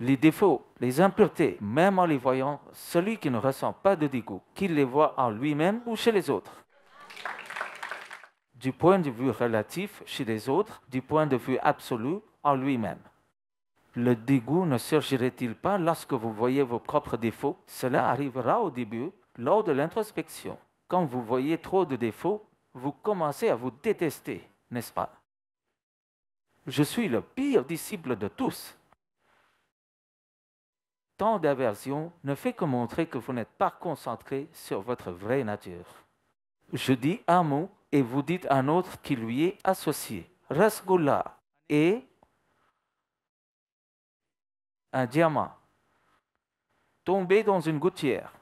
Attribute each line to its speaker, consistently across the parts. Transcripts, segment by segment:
Speaker 1: les défauts, les impuretés, même en les voyant, celui qui ne ressent pas de dégoût, qu'il les voit en lui-même ou chez les autres. Du point de vue relatif chez les autres, du point de vue absolu en lui-même. Le dégoût ne surgirait-il pas lorsque vous voyez vos propres défauts Cela arrivera au début, lors de l'introspection. Quand vous voyez trop de défauts, vous commencez à vous détester, n'est-ce pas Je suis le pire disciple de tous. Tant d'aversion ne fait que montrer que vous n'êtes pas concentré sur votre vraie nature. Je dis un mot et vous dites un autre qui lui est associé. Rasgulla est un diamant tombé dans une gouttière.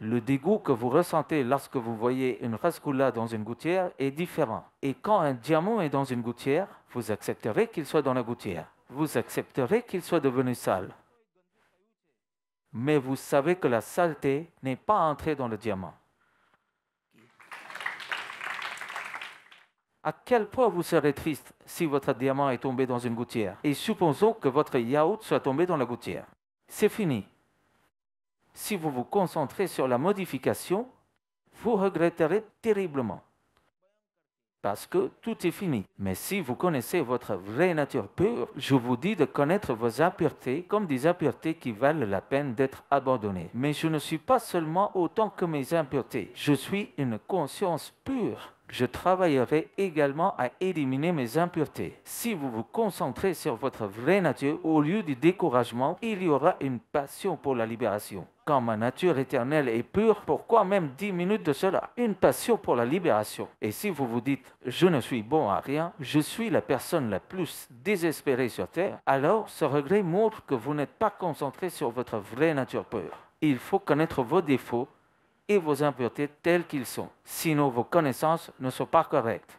Speaker 1: Le dégoût que vous ressentez lorsque vous voyez une rasgulla dans une gouttière est différent. Et quand un diamant est dans une gouttière, vous accepterez qu'il soit dans la gouttière. Vous accepterez qu'il soit devenu sale mais vous savez que la saleté n'est pas entrée dans le diamant. À quel point vous serez triste si votre diamant est tombé dans une gouttière Et supposons que votre yaourt soit tombé dans la gouttière. C'est fini. Si vous vous concentrez sur la modification, vous regretterez terriblement parce que tout est fini. Mais si vous connaissez votre vraie nature pure, je vous dis de connaître vos impuretés comme des impuretés qui valent la peine d'être abandonnées. Mais je ne suis pas seulement autant que mes impuretés, je suis une conscience pure je travaillerai également à éliminer mes impuretés. Si vous vous concentrez sur votre vraie nature, au lieu du découragement, il y aura une passion pour la libération. Quand ma nature éternelle est pure, pourquoi même dix minutes de cela Une passion pour la libération. Et si vous vous dites, je ne suis bon à rien, je suis la personne la plus désespérée sur Terre, alors ce regret montre que vous n'êtes pas concentré sur votre vraie nature pure. Il faut connaître vos défauts et vos impuretés telles qu'ils sont, sinon vos connaissances ne sont pas correctes.